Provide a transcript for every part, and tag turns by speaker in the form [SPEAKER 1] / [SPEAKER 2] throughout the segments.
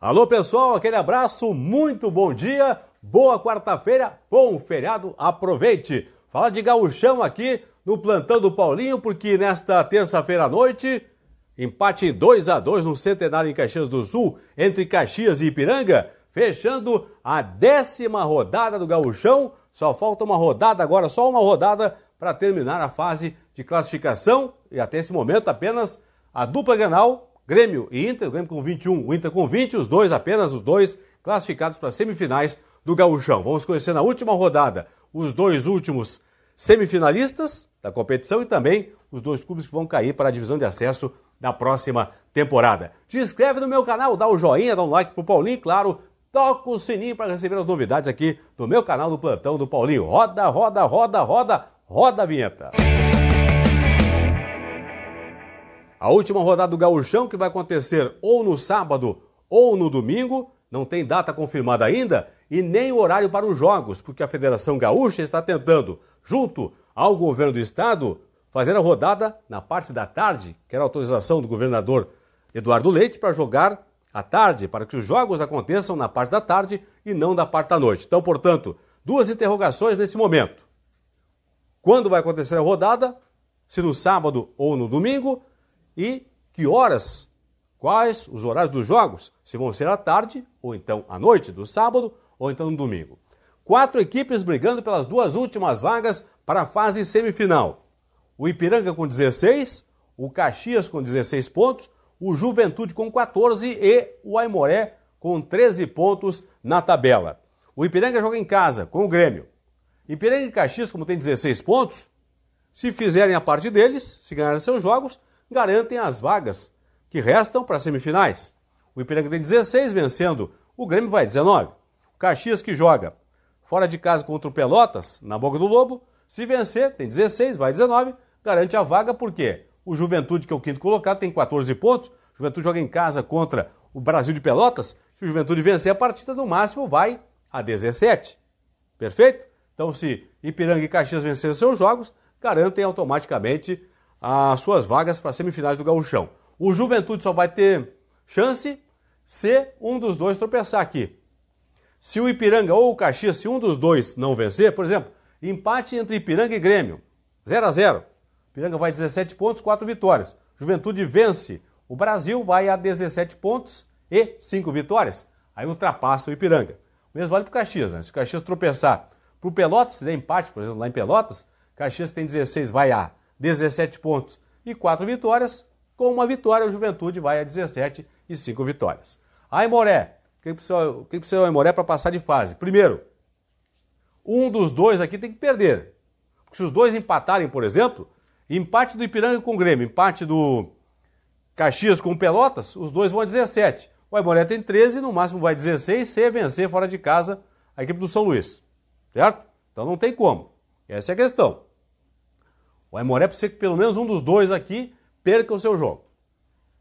[SPEAKER 1] Alô pessoal, aquele abraço, muito bom dia, boa quarta-feira, bom feriado, aproveite. Fala de gauchão aqui no Plantão do Paulinho, porque nesta terça-feira à noite, empate 2 a 2 no Centenário em Caxias do Sul, entre Caxias e Ipiranga, fechando a décima rodada do gauchão, só falta uma rodada agora, só uma rodada para terminar a fase de classificação e até esse momento apenas a dupla Grenal Grêmio e Inter, o Grêmio com 21, o Inter com 20, os dois, apenas os dois, classificados para as semifinais do Gaúchão. Vamos conhecer na última rodada os dois últimos semifinalistas da competição e também os dois clubes que vão cair para a divisão de acesso da próxima temporada. Te inscreve no meu canal, dá o um joinha, dá um like pro Paulinho, claro, toca o sininho para receber as novidades aqui do meu canal do Plantão do Paulinho. Roda, roda, roda, roda, roda a vinheta. A última rodada do Gaúchão, que vai acontecer ou no sábado ou no domingo, não tem data confirmada ainda e nem horário para os jogos, porque a Federação Gaúcha está tentando, junto ao governo do estado, fazer a rodada na parte da tarde, que era a autorização do governador Eduardo Leite para jogar à tarde, para que os jogos aconteçam na parte da tarde e não na parte da noite. Então, portanto, duas interrogações nesse momento. Quando vai acontecer a rodada? Se no sábado ou no domingo? E que horas? Quais os horários dos jogos? Se vão ser à tarde, ou então à noite do sábado, ou então no domingo. Quatro equipes brigando pelas duas últimas vagas para a fase semifinal. O Ipiranga com 16, o Caxias com 16 pontos, o Juventude com 14 e o Aimoré com 13 pontos na tabela. O Ipiranga joga em casa com o Grêmio. Ipiranga e Caxias, como tem 16 pontos, se fizerem a parte deles, se ganharem seus jogos, garantem as vagas que restam para as semifinais. O Ipiranga tem 16 vencendo, o Grêmio vai 19. O Caxias que joga fora de casa contra o Pelotas, na Boca do Lobo, se vencer, tem 16, vai 19, garante a vaga porque o Juventude, que é o quinto colocado, tem 14 pontos. O Juventude joga em casa contra o Brasil de Pelotas. Se o Juventude vencer a partida, no máximo vai a 17. Perfeito? Então, se Ipiranga e Caxias vencerem seus jogos, garantem automaticamente as suas vagas para as semifinais do Gauchão. O Juventude só vai ter chance se um dos dois tropeçar aqui. Se o Ipiranga ou o Caxias, se um dos dois não vencer, por exemplo, empate entre Ipiranga e Grêmio, 0 a 0. Ipiranga vai 17 pontos, 4 vitórias. Juventude vence. O Brasil vai a 17 pontos e 5 vitórias. Aí ultrapassa o Ipiranga. O mesmo vale para o Caxias, né? Se o Caxias tropeçar para o Pelotas, se der empate, por exemplo, lá em Pelotas, Caxias tem 16, vai a 17 pontos e 4 vitórias. Com uma vitória, o Juventude vai a 17 e 5 vitórias. Aimoré, o que precisa, o que o Aimoré para passar de fase? Primeiro, um dos dois aqui tem que perder. Porque se os dois empatarem, por exemplo, empate do Ipiranga com o Grêmio, empate do Caxias com o Pelotas, os dois vão a 17. O Aimoré tem 13, no máximo vai 16 se vencer fora de casa a equipe do São Luís. Certo? Então não tem como. Essa é a questão. O Aimoré precisa que pelo menos um dos dois aqui perca o seu jogo.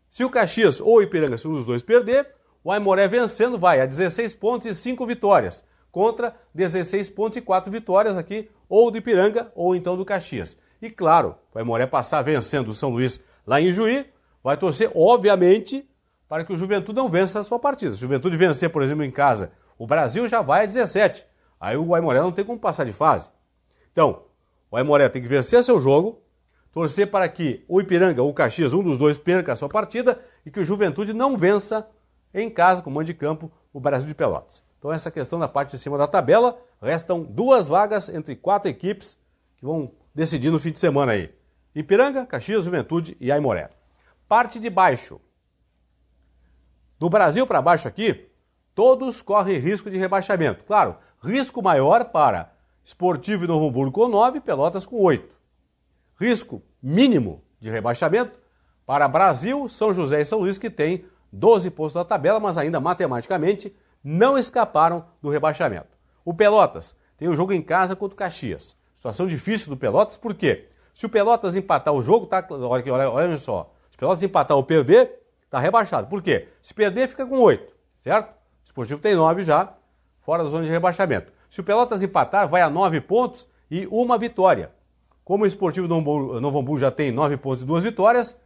[SPEAKER 1] Se o Caxias ou o Ipiranga, se um dos dois perder, o Aimoré vencendo vai a 16 pontos e 5 vitórias, contra 16 pontos e 4 vitórias aqui, ou do Ipiranga ou então do Caxias. E claro, o Aimoré passar vencendo o São Luís lá em Juí, vai torcer, obviamente, para que o Juventude não vença a sua partida. Se o Juventude vencer, por exemplo, em casa, o Brasil já vai a 17. Aí o Aimoré não tem como passar de fase. Então, o Aimoré tem que vencer seu jogo, torcer para que o Ipiranga ou o Caxias, um dos dois, perca a sua partida e que o Juventude não vença em casa, com o mando de campo, o Brasil de Pelotas. Então, essa questão da parte de cima da tabela. Restam duas vagas entre quatro equipes que vão decidir no fim de semana aí: Ipiranga, Caxias, Juventude e Aimoré. Parte de baixo. Do Brasil para baixo aqui, todos correm risco de rebaixamento. Claro, risco maior para Esportivo e Novo Hamburgo com 9, Pelotas com 8. Risco mínimo de rebaixamento para Brasil, São José e São Luís, que têm 12 postos na tabela, mas ainda matematicamente não escaparam do rebaixamento. O Pelotas tem o um jogo em casa contra o Caxias. Situação difícil do Pelotas, por quê? Se o Pelotas empatar o jogo, tá, olha, olha, olha só, se o Pelotas empatar ou perder, tá rebaixado. Por quê? Se perder, fica com 8, certo? O Esportivo tem 9 já, fora da zona de rebaixamento. Se o Pelotas empatar, vai a nove pontos e uma vitória. Como o Esportivo Novo Hamburgo já tem nove pontos e duas vitórias,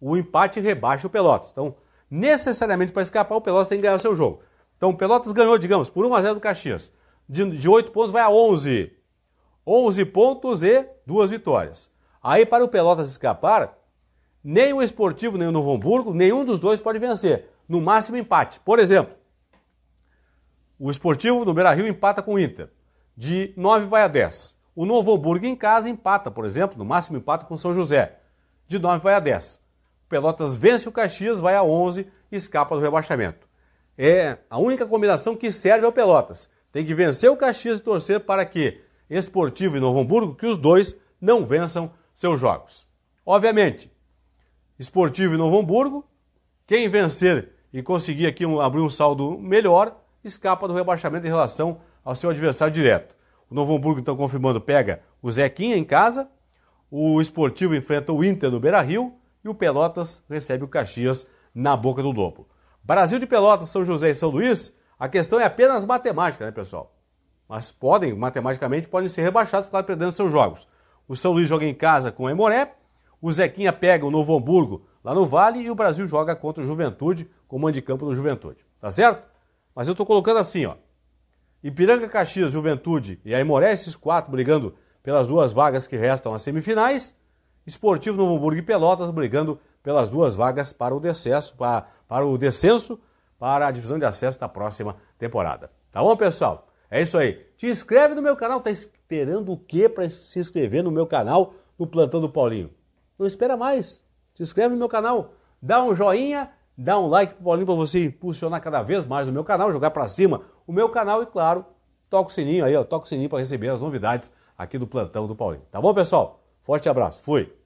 [SPEAKER 1] o empate rebaixa o Pelotas. Então, necessariamente para escapar, o Pelotas tem que ganhar seu jogo. Então, o Pelotas ganhou, digamos, por 1 a 0 do Caxias. De, de 8 pontos vai a 11. 11 pontos e duas vitórias. Aí, para o Pelotas escapar, nem o Esportivo, nem o Novo Hamburgo, nenhum dos dois pode vencer. No máximo, empate. Por exemplo, o Esportivo do Beira-Rio empata com o Inter. De 9 vai a 10. O Novo Hamburgo em casa empata, por exemplo, no máximo empata com o São José. De 9 vai a 10. O Pelotas vence o Caxias, vai a 11 e escapa do rebaixamento. É a única combinação que serve ao Pelotas. Tem que vencer o Caxias e torcer para que Esportivo e Novo Hamburgo, que os dois não vençam seus jogos. Obviamente, Esportivo e Novo Hamburgo, quem vencer e conseguir aqui um, abrir um saldo melhor escapa do rebaixamento em relação ao seu adversário direto. O Novo Hamburgo, então, confirmando, pega o Zequinha em casa, o Esportivo enfrenta o Inter no Beira-Rio e o Pelotas recebe o Caxias na boca do lobo. Brasil de Pelotas, São José e São Luís, a questão é apenas matemática, né, pessoal? Mas podem, matematicamente, podem ser rebaixados, claro, perdendo seus jogos. O São Luís joga em casa com o Emoré, o Zequinha pega o Novo Hamburgo lá no Vale e o Brasil joga contra o Juventude, comando de campo do Juventude. Tá certo? Mas eu estou colocando assim, ó. Ipiranga, Caxias, Juventude e Aimoré, esses quatro brigando pelas duas vagas que restam às semifinais. Esportivo Novo Hamburgo e Pelotas brigando pelas duas vagas para o descenso, para, para o descenso, para a divisão de acesso da próxima temporada. Tá bom, pessoal? É isso aí. Te inscreve no meu canal. Tá esperando o quê para se inscrever no meu canal no Plantão do Paulinho? Não espera mais. Te inscreve no meu canal, dá um joinha Dá um like pro Paulinho para você impulsionar cada vez mais o meu canal, jogar para cima o meu canal e, claro, toca o sininho aí, ó, toca o sininho para receber as novidades aqui do plantão do Paulinho. Tá bom, pessoal? Forte abraço. Fui.